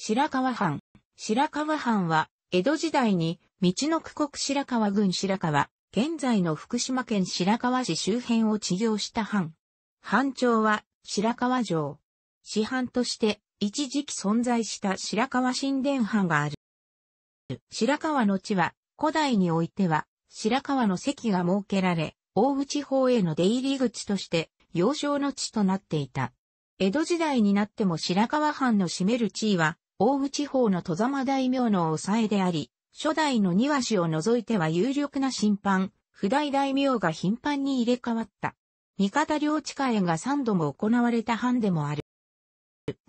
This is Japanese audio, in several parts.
白川藩。白川藩は、江戸時代に、道の区国白川郡白川、現在の福島県白川市周辺を治療した藩。藩庁は、白川城。市藩として、一時期存在した白川神殿藩がある。白川の地は、古代においては、白川の関が設けられ、大内方への出入り口として、幼少の地となっていた。江戸時代になっても白川藩の占める地位は大宇地方の戸様大名の抑えであり、初代の庭師を除いては有力な審判、不代大名が頻繁に入れ替わった。味方領地会が3度も行われた藩でもある。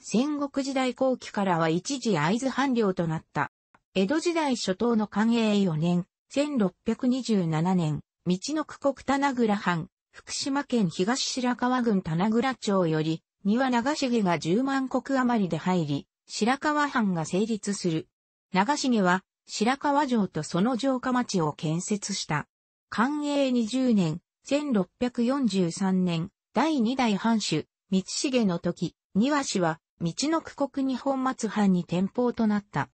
戦国時代後期からは一時会津藩領となった。江戸時代初頭の寛永4年、1627年、道の区国棚倉藩、福島県東白川郡棚倉町より、庭長重が10万国余りで入り、白川藩が成立する。長重は白川城とその城下町を建設した。寛永20年、1643年、第2代藩主、道重の時、庭氏は、道の区国に本松藩に転保となった。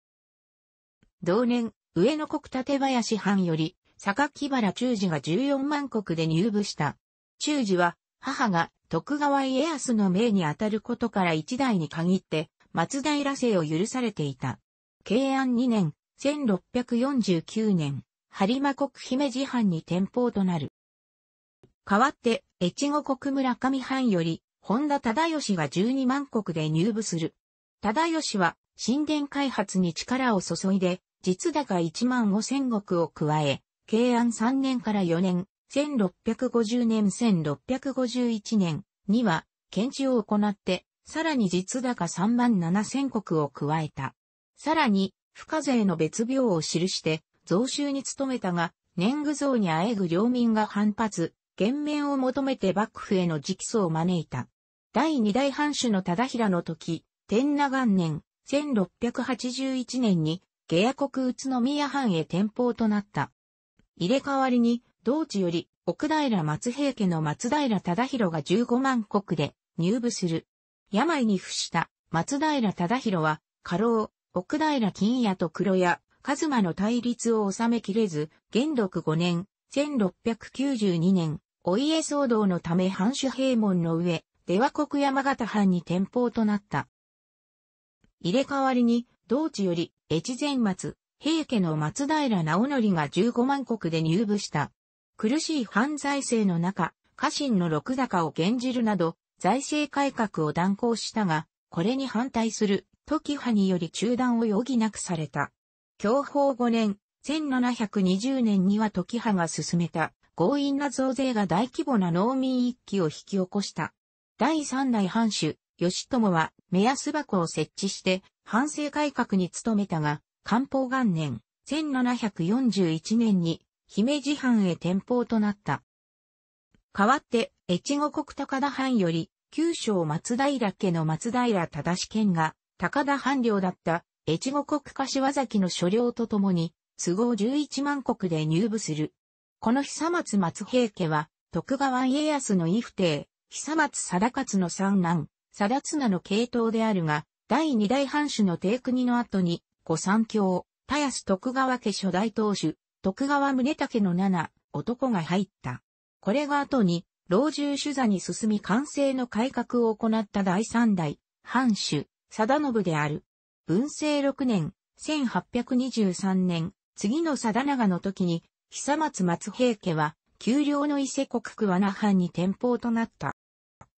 同年、上野国立林藩より、坂木原中寺が14万国で入部した。中寺は、母が徳川家康の命にあたることから一代に限って、松平姓を許されていた。慶安2年、1649年、播磨国姫寺藩に転封となる。代わって、越後国村上藩より、本田忠義が12万国で入部する。忠義は、神殿開発に力を注いで、実高1万5千国を加え、慶安3年から4年、1650年1651年には、検知を行って、さらに実高3万7千国を加えた。さらに、付加税の別病を記して、増収に努めたが、年貢増にあえぐ領民が反発、減免を求めて幕府への直訴を招いた。第二代藩主の忠平の時、天那元年、1681年に、下野国宇都宮藩へ転封となった。入れ替わりに、同地より、奥平松平家の松平忠広が15万国で入部する。病に伏した松平忠宏は、過労、奥平金也と黒屋、和馬の対立を収めきれず、元禄5年、1692年、お家騒動のため藩主閉門の上、出羽国山形藩に転封となった。入れ替わりに、同地より、越前松、平家の松平直則が15万国で入部した。苦しい犯罪性の中、家臣の六高を減じるなど、財政改革を断行したが、これに反対する時派により中断を余儀なくされた。享保5年、1720年には時派が進めた強引な増税が大規模な農民一揆を引き起こした。第三代藩主、義朝は目安箱を設置して反省改革に努めたが、官報元年、1741年に姫路藩へ転封となった。代わって、越後国高田藩より、九章松平家の松平忠賢が、高田藩領だった、越後国柏崎の所領とともに、都合十一万国で入部する。この久松松平家は、徳川家康の義不帝、久松貞勝の三男、貞綱の系統であるが、第二代藩主の帝国の後に、御三卿、田安徳川家初代当主、徳川宗武の七、男が入った。これが後に、老中主座に進み完成の改革を行った第三代、藩主、貞信である。文政6年、1823年、次の貞長の時に、久松松平家は、丘陵の伊勢国区罠藩に転封となった。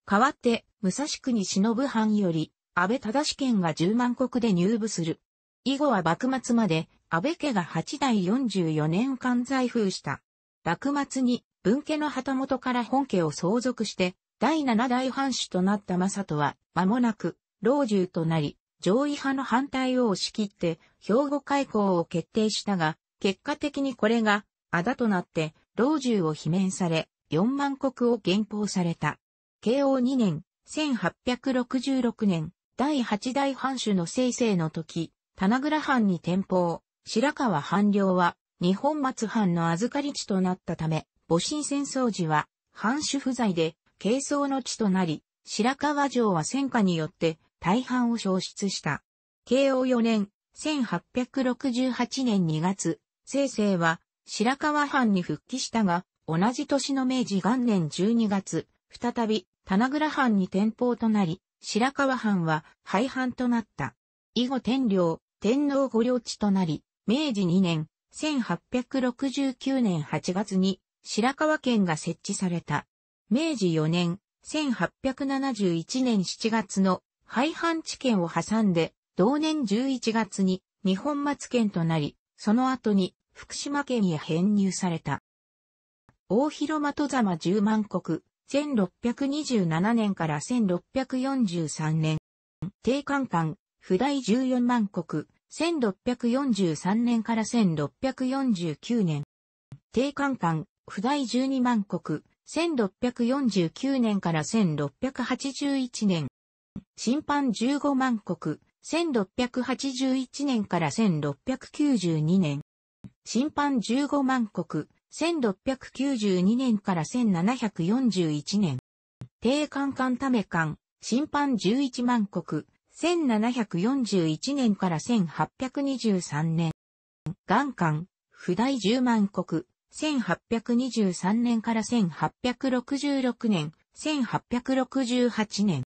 代わって、武蔵国忍藩より、安倍忠県が10万国で入部する。以後は幕末まで、安倍家が8代44年間在封した。幕末に分家の旗本から本家を相続して、第七代藩主となった正人は、間もなく、老中となり、上位派の反対を押し切って、兵庫開港を決定したが、結果的にこれが、あだとなって、老中を罷免され、四万国を減俸された。慶応二年、1866年、第八代藩主の生成の時、棚倉藩に転封、白川藩領は、二本松藩の預かり地となったため、戊辰戦争時は、藩主不在で、軽装の地となり、白川城は戦火によって大半を消失した。慶応4年、1868年2月、清々は白川藩に復帰したが、同じ年の明治元年12月、再び棚倉藩に転校となり、白川藩は廃藩となった。以後天領、天皇御領地となり、明治2年、1869年8月に白川県が設置された。明治4年、1871年7月の廃藩置県を挟んで、同年11月に日本松県となり、その後に福島県へ編入された。大広間戸様十万国、1627年から1643年。定官館、不代14万国、1643年から1649年。定官館、不大十二万国、1649年から1681年。審判十五万国、1681年から1692年。審判十五万国、1692年から1741年。定官官ため官、審判十一万国、1741年から1823年。元官、不大十万国、1823年から1866年、1868年。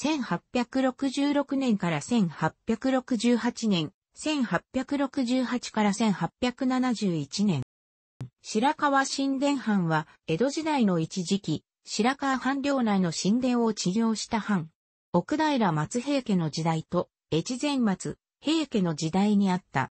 1866年から1868年、1868から1871年。白川神殿藩は、江戸時代の一時期、白川藩領内の神殿を治療した藩。奥平松平家の時代と、越前松、平家の時代にあった。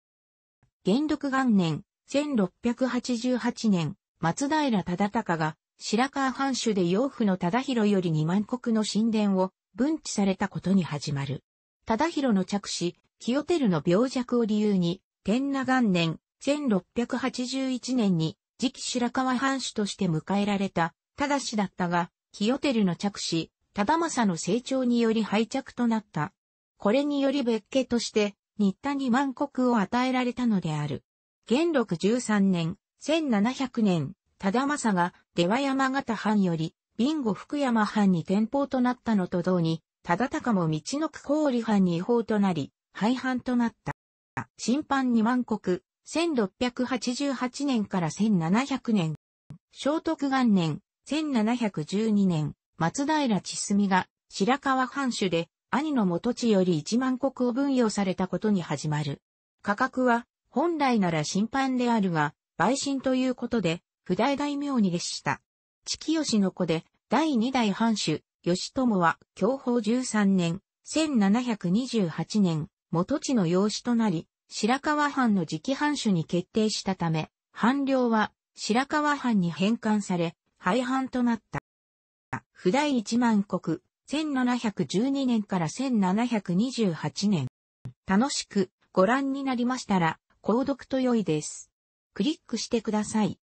元禄元年、1688年、松平忠隆が白河藩主で養父の忠広より二万国の神殿を分置されたことに始まる。忠広の着手、清照の病弱を理由に、天那元年、1681年に、次期白河藩主として迎えられた、忠氏だったが、清照の着手、忠政の成長により廃着となった。これにより別家として、新田二万国を与えられたのである。元禄13年、1700年、忠政が出羽山形藩より、ビンゴ福山藩に転校となったのと同に、忠隆も道のく氷藩に違法となり、廃藩となった。審判二万国、1688年から1700年。聖徳元年、1712年、松平千澄が白川藩主で、兄の元地より一万国を分与されたことに始まる。価格は本来なら審判であるが、陪審ということで、不代大名に列した。地吉の子で、第二代藩主、吉友は、享保13年、1728年、元地の養子となり、白河藩の次期藩主に決定したため、藩領は白河藩に返還され、廃藩となった。不代一万国、1712年から1728年。楽しくご覧になりましたら、購読と良いです。クリックしてください。